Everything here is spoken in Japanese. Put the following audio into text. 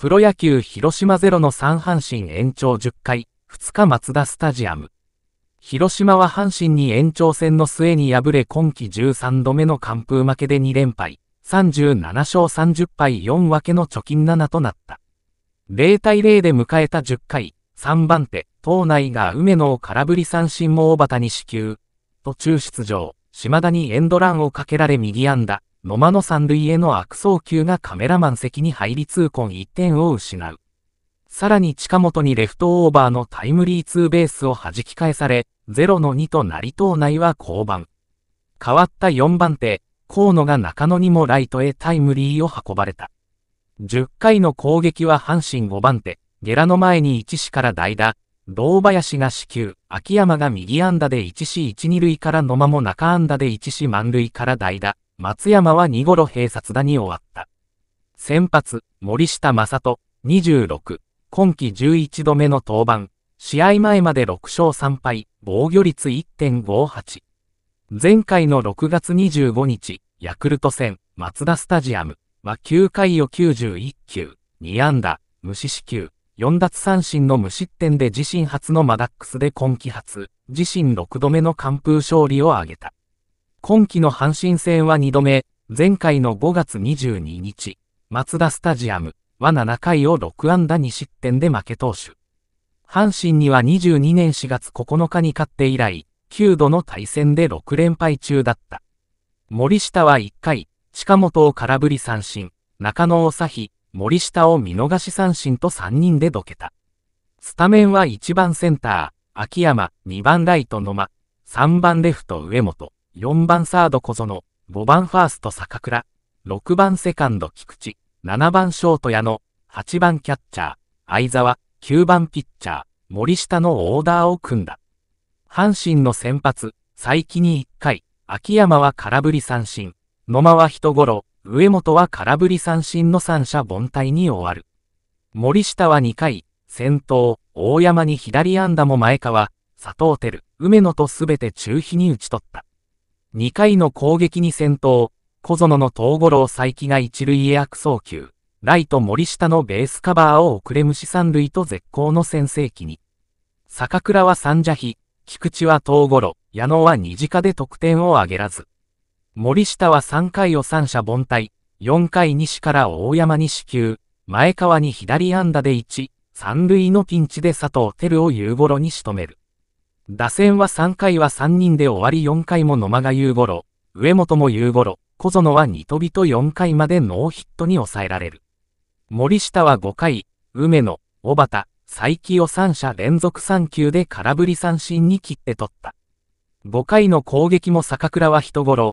プロ野球広島ゼロの3阪神延長10回、2日松田スタジアム。広島は阪神に延長戦の末に敗れ今季13度目の完封負けで2連敗、37勝30敗4分けの貯金7となった。0対0で迎えた10回、3番手、島内が梅野を空振り三振も大畑に支給。途中出場、島田にエンドランをかけられ右安打、野間の三塁への悪送球がカメラマン席に入り痛恨1点を失う。さらに近本にレフトオーバーのタイムリーツーベースを弾き返され、0の2となり島内は降板。変わった4番手、河野が中野にもライトへタイムリーを運ばれた。10回の攻撃は阪神5番手、ゲラの前に1死から代打、堂林が死球、秋山が右安打で1死1 2塁から野間も中安打で1死満塁から代打。松山は2頃閉殺打に終わった。先発、森下正人、26、今季11度目の登板、試合前まで6勝3敗、防御率1.58。前回の6月25日、ヤクルト戦、松田スタジアムは9回を91球、2安打、無四死球、4奪三振の無失点で自身初のマダックスで今季初、自身6度目の完封勝利を挙げた。今季の阪神戦は2度目、前回の5月22日、松田スタジアムは7回を6安打2失点で負け投手。阪神には22年4月9日に勝って以来、9度の対戦で6連敗中だった。森下は1回、近本を空振り三振、中野を左比、森下を見逃し三振と3人でどけた。スタメンは1番センター、秋山、2番ライト野間、3番レフト上本、4番サード小園、5番ファースト坂倉、6番セカンド菊池、7番ショート矢野、8番キャッチャー、相沢、9番ピッチャー、森下のオーダーを組んだ。阪神の先発、佐伯に1回、秋山は空振り三振、野間は人頃、上本は空振り三振の三者凡退に終わる。森下は2回、先頭、大山に左安打も前川、佐藤照、梅野とすべて中飛に打ち取った。2回の攻撃に先頭、小園の東五郎佐伯が一塁へ悪送球、ライト森下のベースカバーを遅れ虫三塁と絶好の先制機に。坂倉は三者比、菊池は東五郎、矢野は二次化で得点を挙げらず。森下は3回を三者凡退、4回西から大山に支給、前川に左安打で1、三塁のピンチで佐藤照を夕頃に仕留める。打線は3回は3人で終わり4回も野間が言うごろ、上本も言うごろ、小園は2飛びと4回までノーヒットに抑えられる。森下は5回、梅野、小畑、佐伯を3者連続3球で空振り三振に切って取った。5回の攻撃も坂倉は人ろ、